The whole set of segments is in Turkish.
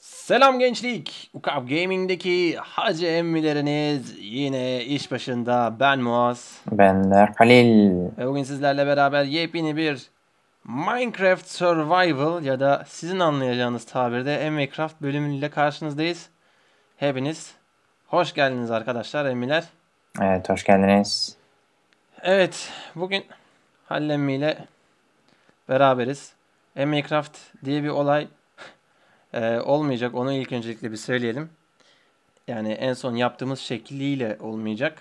Selam gençlik. Ukap Gaming'deki hacı emmileriniz yine iş başında. Ben Muaz. Ben de Halil. Ve bugün sizlerle beraber yepyeni bir Minecraft Survival ya da sizin anlayacağınız tabirde Emicraft bölümüyle karşınızdayız. Hepiniz hoş geldiniz arkadaşlar emmiler. Evet hoş geldiniz. Evet bugün Halil ile beraberiz. Emicraft diye bir olay e, olmayacak. Onu ilk öncelikle bir söyleyelim. Yani en son yaptığımız şekliyle olmayacak.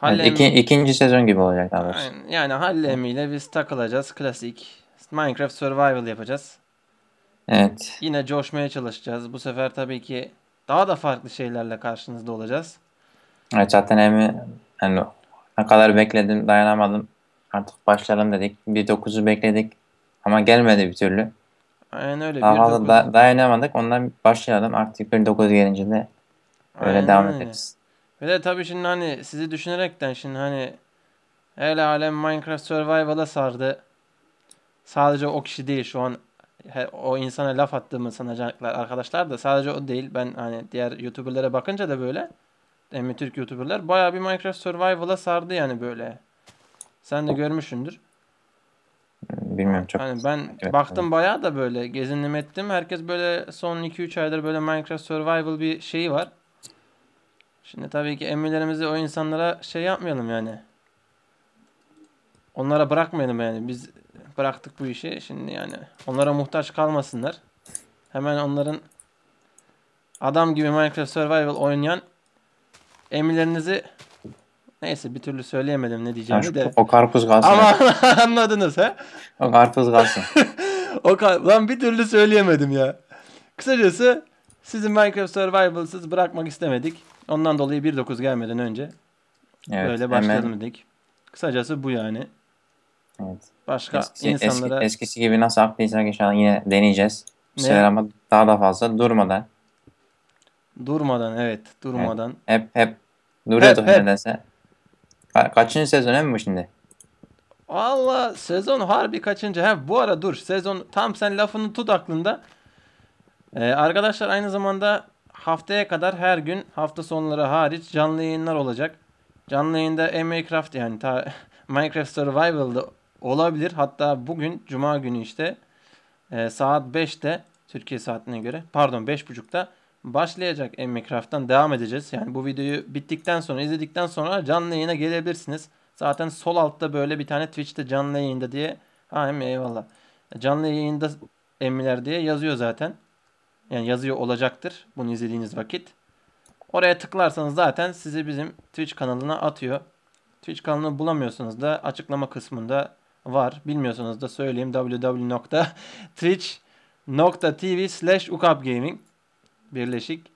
Hallem... Yani iki, ikinci sezon gibi olacak daha doğrusu. Yani, yani Hallem ile biz takılacağız. Klasik. Minecraft Survival yapacağız. Evet. Yine coşmaya çalışacağız. Bu sefer tabii ki daha da farklı şeylerle karşınızda olacağız. Evet zaten hem yani ne kadar bekledim dayanamadım. Artık başlayalım dedik. Bir dokuzu bekledik. Ama gelmedi bir türlü. Aynen öyle. Daha fazla da, dayanamadık. Ondan başlayalım. Artık 1.9 gelince de öyle Aynen devam öyle. ederiz. Ve de tabii şimdi hani sizi düşünerekten şimdi hani el alem Minecraft Survival'a sardı. Sadece o kişi değil şu an o insana laf attığımı sanacaklar arkadaşlar da sadece o değil. Ben hani diğer YouTuber'lara bakınca da böyle Emmi Türk YouTuber'lar bayağı bir Minecraft Survival'a sardı yani böyle. Sen de görmüşsündür. Bilmiyorum çok. Yani ben evet, baktım evet. bayağı da böyle gezinim ettim. Herkes böyle son 2-3 aydır böyle Minecraft Survival bir şeyi var. Şimdi tabii ki emirlerimizi o insanlara şey yapmayalım yani. Onlara bırakmayalım yani. Biz bıraktık bu işi. Şimdi yani onlara muhtaç kalmasınlar. Hemen onların adam gibi Minecraft Survival oynayan emirlerinizi Neyse bir türlü söyleyemedim ne diyeceğimi yani de. O karpuz kalsın. Ama anladınız he. O karpuz kalsın. o kar Lan bir türlü söyleyemedim ya. Kısacası sizin Minecraft Survival'sız bırakmak istemedik. Ondan dolayı 1.9 gelmeden önce evet, böyle başlayalım dedik. Kısacası bu yani. Evet. Başka eskisi, insanlara... Eski, eskisi gibi nasıl aktıysak inşallah yine deneyeceğiz. Bir ama daha da fazla durmadan. Durmadan evet durmadan. Evet. Hep hep duruyordu hep, hep. nedense. Ha, kaçıncı sezon hem bu şimdi? Valla sezon harbi kaçıncı? Ha, bu ara dur sezon tam sen lafını tut aklında. Ee, arkadaşlar aynı zamanda haftaya kadar her gün hafta sonları hariç canlı yayınlar olacak. Canlı yayında Minecraft yani ta, Minecraft Survival'da olabilir. Hatta bugün cuma günü işte e, saat 5'te Türkiye saatine göre pardon 5.30'da başlayacak Emmikraft'tan devam edeceğiz. Yani bu videoyu bittikten sonra izledikten sonra canlı yayına gelebilirsiniz. Zaten sol altta böyle bir tane Twitch'te canlı yayında diye. Ha eyvallah. Canlı yayında emmiler diye yazıyor zaten. Yani yazıyor olacaktır bunu izlediğiniz vakit. Oraya tıklarsanız zaten sizi bizim Twitch kanalına atıyor. Twitch kanalını bulamıyorsanız da açıklama kısmında var. Bilmiyorsanız da söyleyeyim www.twitch.tv slash ukapgaming birleşik.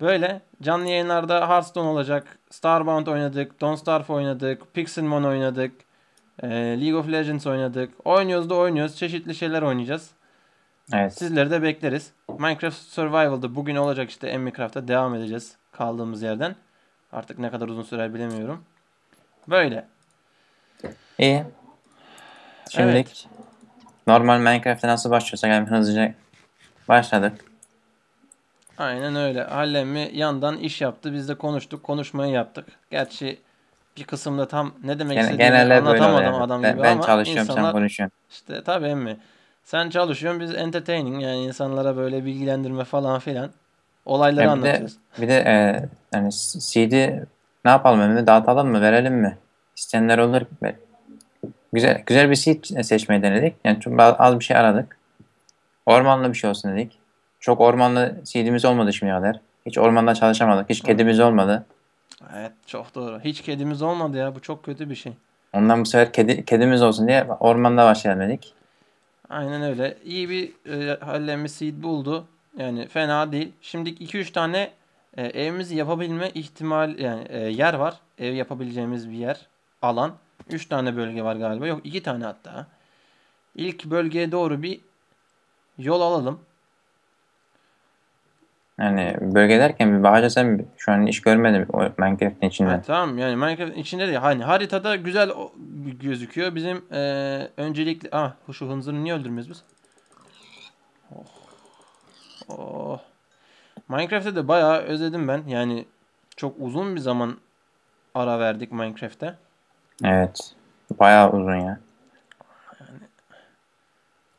Böyle canlı yayınlarda Hearthstone olacak. Starbound oynadık. Don't Starve oynadık. Pixelmon oynadık. E, League of Legends oynadık. Oynuyoruz da oynuyoruz. Çeşitli şeyler oynayacağız. Evet. Sizleri de bekleriz. Minecraft Survival'da bugün olacak işte Emicraft'ta devam edeceğiz kaldığımız yerden. Artık ne kadar uzun sürer bilemiyorum. Böyle. İyi. Şimdilik evet. normal Minecraft'e nasıl başlıyorsa yani hızlıca başladık. Aynen öyle. Hallemi yandan iş yaptı. Biz de konuştuk. Konuşmayı yaptık. Gerçi bir kısımda tam ne demek yani istediğini anlatamadım yani. adam ben, gibi ben ama çalışıyorum insanlar, sen konuşuyorsun. İşte tabii emmi. Sen çalışıyorsun biz entertaining yani insanlara böyle bilgilendirme falan filan olayları yani bir anlatacağız. De, bir de e, yani CD ne yapalım emmi dağıtalım mı verelim mi? İsteyenler olur. Güzel güzel bir CD seçmeyi denedik. Yani çok az bir şey aradık. Ormanlı bir şey olsun dedik. Çok ormanlı seedimiz olmadı şimdiye kadar. Hiç ormanda çalışamadık. Hiç kedimiz olmadı. Evet çok doğru. Hiç kedimiz olmadı ya. Bu çok kötü bir şey. Ondan bu sefer kedi, kedimiz olsun diye ormanda başlayamadık. Aynen öyle. İyi bir e, hallenme seed buldu. Yani fena değil. Şimdi 2-3 tane e, evimizi yapabilme ihtimal yani e, yer var. Ev yapabileceğimiz bir yer, alan. 3 tane bölge var galiba. Yok 2 tane hatta. İlk bölgeye doğru bir yol alalım. Yani bölge derken bir sen şu an iş görmedim Minecraft'in içinde. Ha, tamam yani Minecraft'in içinde de hani haritada güzel gözüküyor. Bizim e, öncelikle ah şu hınzırı niye öldürmüyoruz biz? Oh. Oh. Minecraft'te de bayağı özledim ben. Yani çok uzun bir zaman ara verdik Minecraft'te. Evet. Bayağı uzun ya. Yani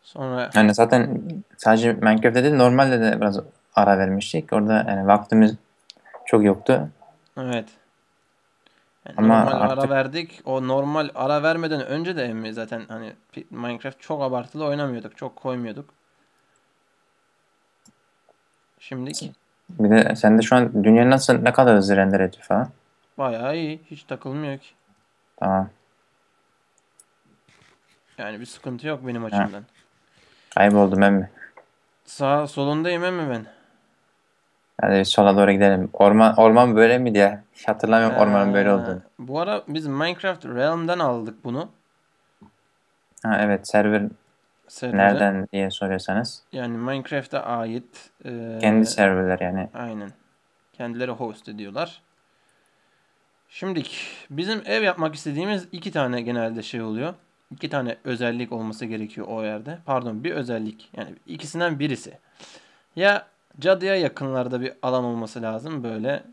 sonra yani zaten sadece Minecraft'te değil normalde de biraz ara vermiştik. Orada yani vaktimiz çok yoktu. Evet. Yani Ama normal artık... ara verdik. O normal ara vermeden önce de emmi zaten hani Minecraft çok abartılı oynamıyorduk. Çok koymuyorduk. Şimdiki. Bir de sen de şu an dünya nasıl ne kadar hızlı render ediyor falan? Bayağı iyi. Hiç takılmıyor ki. Tamam. Yani bir sıkıntı yok benim açımdan. Ha. Kayboldum emmi. Sağ solundayım emmi ben. Hadi bir sola doğru gidelim. Orman orman böyle mi diye hatırlamıyorum ee, ormanın böyle ee, oldu. Bu ara biz Minecraft Realm'den aldık bunu. Ha evet server Serveri. nereden diye soruyorsanız. Yani Minecraft'a ait e, kendi serverler yani. Aynen. Kendileri host ediyorlar. Şimdi bizim ev yapmak istediğimiz iki tane genelde şey oluyor. İki tane özellik olması gerekiyor o yerde. Pardon bir özellik. Yani ikisinden birisi. Ya Cadıya yakınlarda bir alan olması lazım böyle.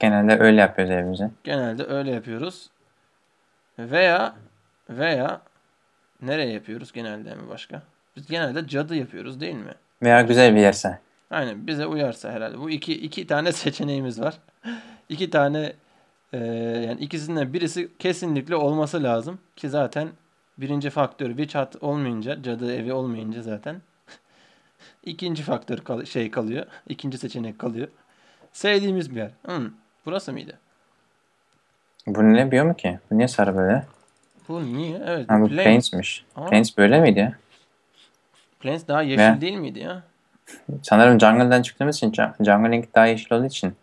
Genelde öyle yapıyoruz evimize. Genelde öyle yapıyoruz. Veya veya nereye yapıyoruz genelde mi başka? Biz genelde cadı yapıyoruz değil mi? Veya güzel bir yerse. Aynen bize uyarsa herhalde. Bu iki iki tane seçeneğimiz var. İki tane e, yani ikisinden birisi kesinlikle olması lazım ki zaten birinci faktör witch hat olmayınca cadı evi olmayınca zaten İkinci faktör kal şey kalıyor. İkinci seçenek kalıyor. Sevdiğimiz bir yer. Hmm, burası mıydı? Bu ne biliyor mu ki? Bu niye sarı böyle? Bu niye? Evet. Ha, bu Plains. Plains'miş. Aa. Plains böyle miydi ya? Plains daha yeşil Ve... değil miydi ya? Sanırım jungle'dan çıktığımız için jungle daha yeşil olduğu için.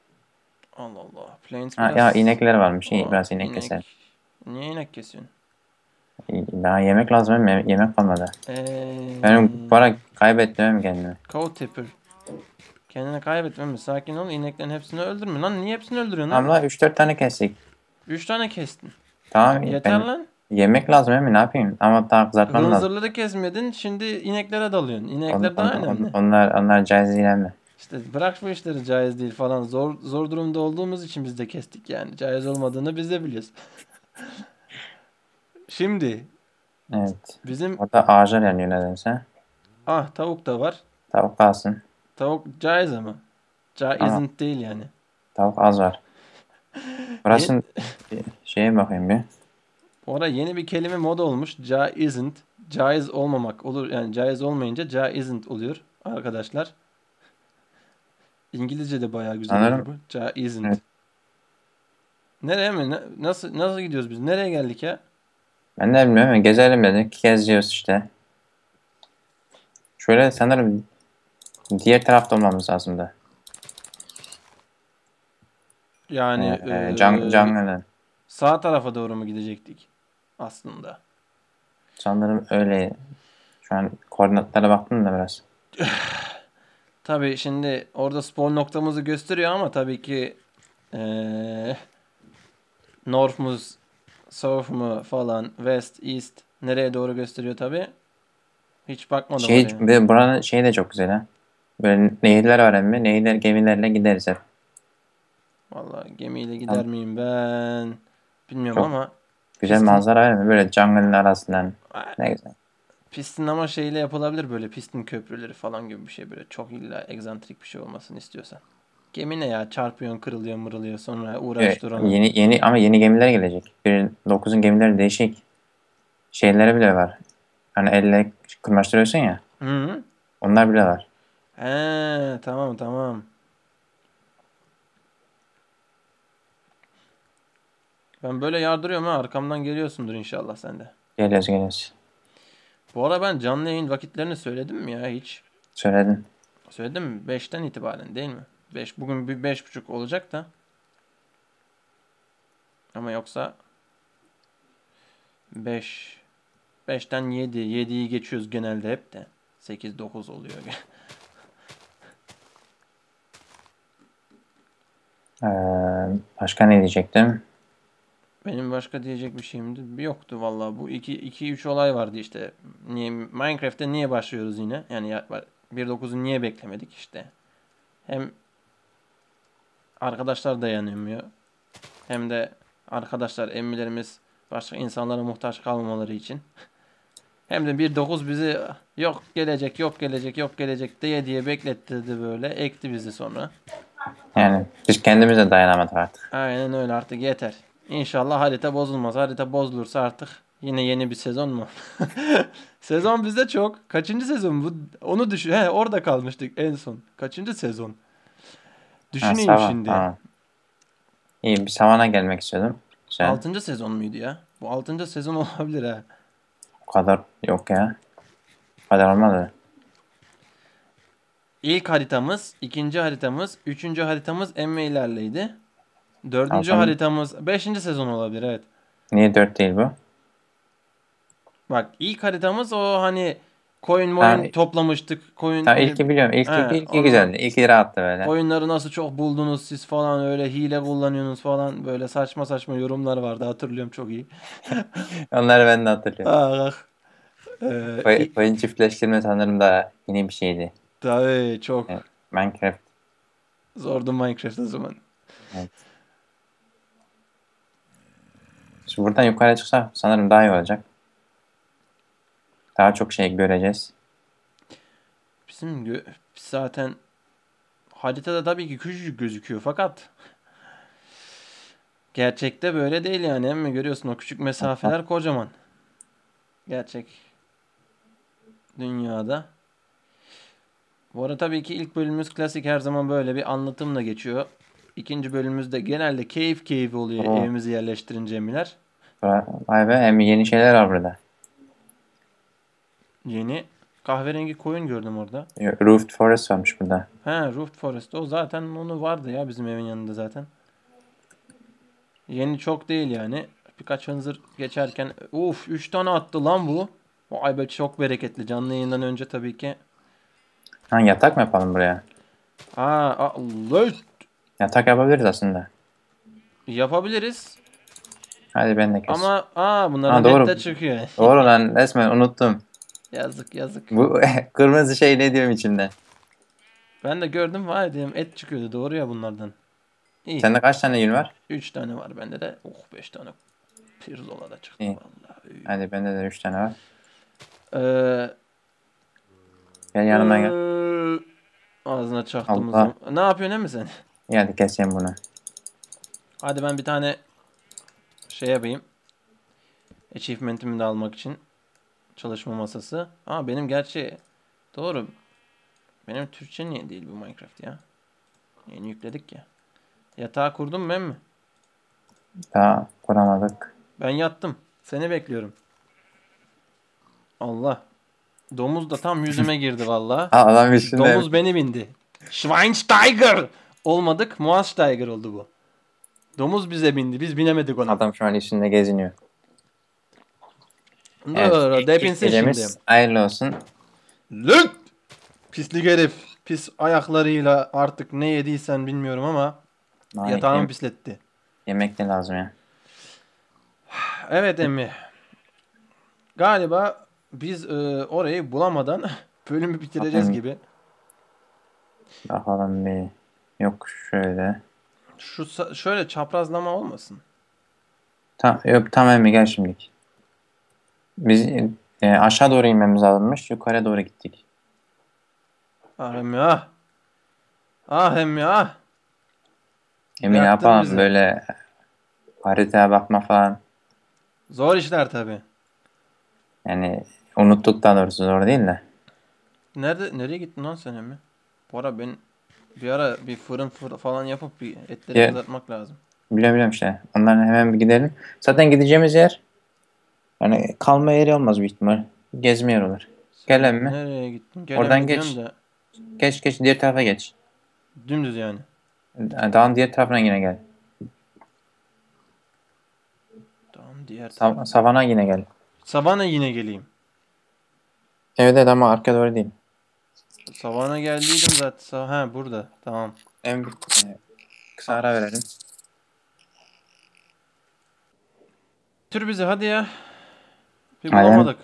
Allah Allah. Plains biraz... Ha, ya inekler varmış. Aa, biraz inek, inek keser. Niye inek kesiyorsun? Daha yemek lazım hem yeme- yemek kalmadı. Ee, Benim para kaybetmem kendimi. Cow Tapper. Kendini kaybetmeme sakin ol. ineklerin hepsini öldürme. Lan niye hepsini öldürüyorsun lan? Tamam la 3-4 tane kestik. 3 tane kestin. Tamam Yeter ben- lan. yemek lazım hem ne yapayım? Ama daha kızartmam lazım. Hınzırları kesmedin. Şimdi ineklere dalıyorsun. On- İnekler on- daha on- önemli. onlar onlar caiz değil mi? İşte bırak bu işleri caiz değil falan. Zor zor durumda olduğumuz için biz de kestik yani. Caiz olmadığını biz de biliyoruz. Şimdi evet. bizim... Orada ağaçlar yanıyor nedense. Ah tavuk da var. Tavuk kalsın. Tavuk caiz ama. Caizin ama. değil yani. Tavuk az var. Burası şeye bakayım bir. Bu Orada yeni bir kelime moda olmuş. Caizint. Caiz olmamak olur. Yani caiz olmayınca caizint oluyor arkadaşlar. İngilizce de bayağı güzel Anladım. bu. Caizint. Evet. Nereye mi? Nasıl nasıl gidiyoruz biz? Nereye geldik ya? Ben de bilmiyorum. Gezelim dedik. Geziyoruz işte. Şöyle sanırım diğer tarafta olmamız lazımdı. Yani ee, e, e Sağ tarafa doğru mu gidecektik aslında? Sanırım öyle. Şu an koordinatlara baktım da biraz. tabii şimdi orada spawn noktamızı gösteriyor ama tabii ki ee, North'umuz South mu falan West, East nereye doğru gösteriyor tabi. Hiç bakmadım şey, oraya. Bir, buranın şeyi de çok güzel ha. Böyle nehirler var öğrenme. Nehirler gemilerle gideriz hep. Valla gemiyle gider tamam. miyim ben? Bilmiyorum çok ama. Güzel pistin... manzara var mı? Böyle jungle'ın arasından. Ne güzel. Pistin ama şeyle yapılabilir böyle pistin köprüleri falan gibi bir şey böyle çok illa egzantrik bir şey olmasını istiyorsan. Gemi ne ya? çarpıyor, kırılıyor, mırılıyor. Sonra uğraş evet, dur Yeni, yeni, ama yeni gemiler gelecek. 9'un gemileri değişik. şeylere bile var. Hani elle kırmaştırıyorsun ya. Hı hı. Onlar bile var. He, tamam tamam. Ben böyle yardırıyorum ha. Arkamdan geliyorsundur inşallah sen de. Geliyoruz geliyoruz. Bu ara ben canlı yayın vakitlerini söyledim mi ya hiç? Söyledim. Söyledim mi? 5'ten itibaren değil mi? 5 bugün bir 5.5 olacak da. Ama yoksa 5 5'ten 7 7'yi geçiyoruz genelde hep de. 8 9 oluyor. ee, başka ne diyecektim? Benim başka diyecek bir şeyim yoktu vallahi Bu 2 2 3 olay vardı işte. Niye Minecraft'te niye başlıyoruz yine? Yani 1.9'u niye beklemedik işte? Hem arkadaşlar dayanamıyor. Hem de arkadaşlar emmilerimiz başka insanlara muhtaç kalmamaları için. Hem de 1.9 bizi yok gelecek yok gelecek yok gelecek diye diye beklettirdi böyle. Ekti bizi sonra. Yani biz kendimize dayanamadık artık. Aynen öyle artık yeter. İnşallah harita bozulmaz. Harita bozulursa artık yine yeni bir sezon mu? sezon bizde çok. Kaçıncı sezon bu? Onu düşün. He, orada kalmıştık en son. Kaçıncı sezon? Düşüneyim ha, şimdi. Ha. İyi bir Savan'a gelmek istedim. Sen... 6. sezon muydu ya? Bu 6. sezon olabilir ha. O kadar yok ya. O kadar olmadı. İlk haritamız, ikinci haritamız, üçüncü haritamız emme ilerleydi. Dördüncü Altın. haritamız, beşinci sezon olabilir evet. Niye dört değil bu? Bak ilk haritamız o hani Coin moin ha, toplamıştık. Coin ha, e, ilki biliyorum. İlki, he, ilki onu, güzeldi. İlki rahattı böyle. Coinları nasıl çok buldunuz siz falan öyle hile kullanıyorsunuz falan böyle saçma saçma yorumlar vardı. Hatırlıyorum çok iyi. Onları ben de hatırlıyorum. Ah, ah. ee, coin, coin çiftleştirme sanırım da yeni bir şeydi. Tabii çok. Evet, Minecraft. Zordu Minecraft o zaman. Evet. Şimdi buradan yukarı çıksa sanırım daha iyi olacak. Daha çok şey göreceğiz. Bizim gö zaten haritada tabii ki küçücük gözüküyor fakat gerçekte böyle değil yani. Hem görüyorsun o küçük mesafeler kocaman. Gerçek dünyada. Bu arada tabii ki ilk bölümümüz klasik her zaman böyle bir anlatımla geçiyor. İkinci bölümümüzde genelde keyif keyif oluyor Oo. evimizi yerleştirince Emiler. Vay be hem yeni şeyler var burada. Yeni kahverengi koyun gördüm orada. Roofed Forest varmış burada. He Roofed Forest. O zaten onu vardı ya bizim evin yanında zaten. Yeni çok değil yani. Birkaç hınzır geçerken. Uf 3 tane attı lan bu. Vay be çok bereketli. Canlı yayından önce tabii ki. Ha yatak mı yapalım buraya? Aa, Allah. Yatak yapabiliriz aslında. Yapabiliriz. Hadi ben de kes. Ama aa bunlar ha, doğru. nette çıkıyor. Doğru lan resmen unuttum. Yazık yazık. Bu kırmızı şey ne diyorum içimde. Ben de gördüm var dedim et çıkıyordu doğru ya bunlardan. İyi. Sende kaç tane yün var? 3 tane var bende de. Oh 5 tane pirzola da çıktı İyi. vallahi. Hadi bende de 3 tane var. Ee, Gel yanıma gel. Ee, ağzına çaktım Allah. Ne yapıyorsun değil mi sen? İyi, keseyim bunu. Hadi ben bir tane şey yapayım. Achievement'imi de almak için çalışma masası. Aa benim gerçi doğru. Benim Türkçe niye değil bu Minecraft ya? Yeni yükledik ya. Yatağı kurdum ben mi? Daha kuramadık. Ben yattım. Seni bekliyorum. Allah. Domuz da tam yüzüme girdi valla. Adam işinde. Domuz beni bindi. Schweinsteiger! Olmadık. Muasteiger oldu bu. Domuz bize bindi. Biz binemedik ona. Adam şu an işinde geziniyor. Dur evet, depinsin şimdi. Hayırlı olsun. Lüt! Pislik herif. Pis ayaklarıyla artık ne yediysen bilmiyorum ama Malik yatağını yem- pisletti. Yemek de lazım ya. Evet emmi. Galiba biz e, orayı bulamadan bölümü bitireceğiz Bakın. gibi. Bakalım bir. Yok şöyle. Şu şöyle çaprazlama olmasın. Tam, yok tamam emmi gel şimdi? Biz e, aşağı doğru inmemiz lazımmış. Yukarı doğru gittik. Ah hem ya. Ah hem ya. Emin ne yapalım bizi. böyle haritaya bakma falan. Zor işler tabi. Yani unuttuk daha doğrusu zor değil de. Nerede nereye gittin lan sen Emre? Bu ara ben bir ara bir fırın fır falan yapıp bir etleri Ya- kızartmak lazım. Biliyorum biliyorum işte. Onların hemen bir gidelim. Zaten gideceğimiz yer Hani kalma yeri olmaz büyük ihtimal. Gezme olur. Gelen mi? Nereye gittin? Gelen Oradan geç. De. Geç geç diğer tarafa geç. Dümdüz yani. yani dağın diğer tarafına yine gel. Dağın diğer tarafına. Sav- savana yine gel. Savana yine geleyim. Evet evet ama arka doğru değil. Savana geldiydim zaten. Ha burada. Tamam. En e, kısa ara verelim. Tür bizi hadi ya. Bir bulamadık.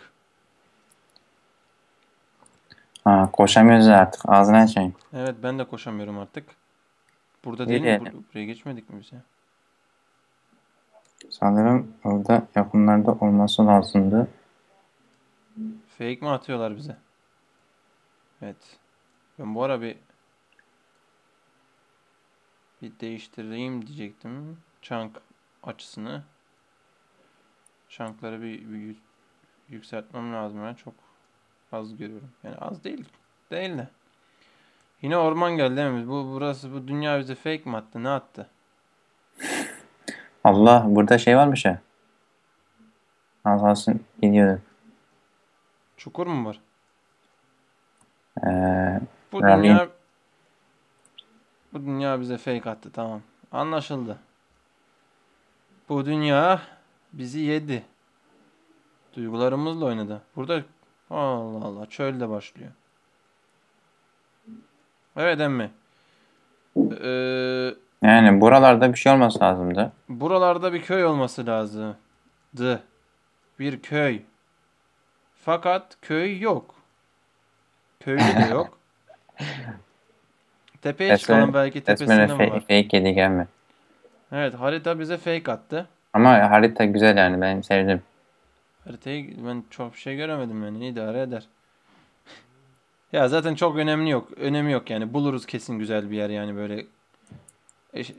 Ha, koşamıyoruz artık. Ağzına açayım. Evet ben de koşamıyorum artık. Burada değil mi? buraya geçmedik mi biz ya? Sanırım orada yakınlarda olması lazımdı. Fake mi atıyorlar bize? Evet. Ben bu ara bir bir değiştireyim diyecektim. Chunk açısını. Chunk'ları bir, bir yükseltmem lazım. Yani çok az görüyorum. Yani az değil. Değil de. Yine orman geldi değil mi? Bu burası bu dünya bize fake mi attı? Ne attı? Allah burada şey varmış ya. Anlasın gidiyorum Çukur mu var? Ee, bu Ramin. dünya bu dünya bize fake attı tamam. Anlaşıldı. Bu dünya bizi yedi. Duygularımızla oynadı. Burada Allah Allah çölde başlıyor. Evet emmi. Ee, yani buralarda bir şey olması lazımdı. Buralarda bir köy olması lazımdı. Bir köy. Fakat köy yok. Köylü de yok. Tepeye Esmer, çıkalım belki tepesinde mi var? fake yedi gelme. Evet harita bize fake attı. Ama harita güzel yani ben sevdim. Haritayı ben çok bir şey göremedim yani idare eder. ya zaten çok önemli yok. Önemi yok yani. Buluruz kesin güzel bir yer yani böyle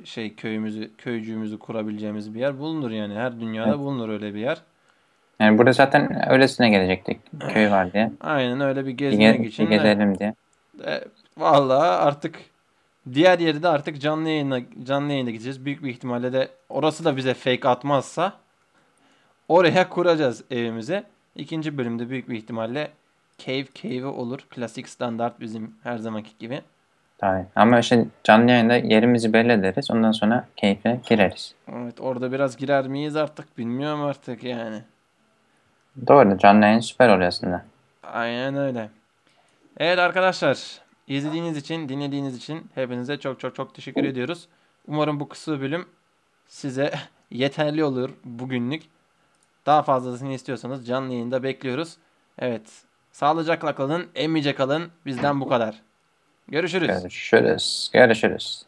şey köyümüzü, köycüğümüzü kurabileceğimiz bir yer bulunur yani. Her dünyada evet. bulunur öyle bir yer. Yani burada zaten öylesine gelecektik. Köy var diye. Aynen öyle bir gezmek bir ge- için. Bir gezelim de. diye. E, vallahi artık diğer yeri de artık canlı yayına canlı yayına gideceğiz. Büyük bir ihtimalle de orası da bize fake atmazsa Oraya kuracağız evimize. İkinci bölümde büyük bir ihtimalle cave cave olur. Klasik standart bizim her zamanki gibi. Tabii. Ama işte canlı yayında yerimizi belli ederiz. Ondan sonra keyfe gireriz. Evet orada biraz girer miyiz artık bilmiyorum artık yani. Doğru. Canlı yayın süper oluyor aslında. Aynen öyle. Evet arkadaşlar. izlediğiniz için, dinlediğiniz için hepinize çok çok çok teşekkür oh. ediyoruz. Umarım bu kısa bölüm size yeterli olur bugünlük. Daha fazlasını istiyorsanız canlı yayında bekliyoruz. Evet. Sağlıcakla kalın, emmeyecek kalın. Bizden bu kadar. Görüşürüz. Görüşürüz. Görüşürüz.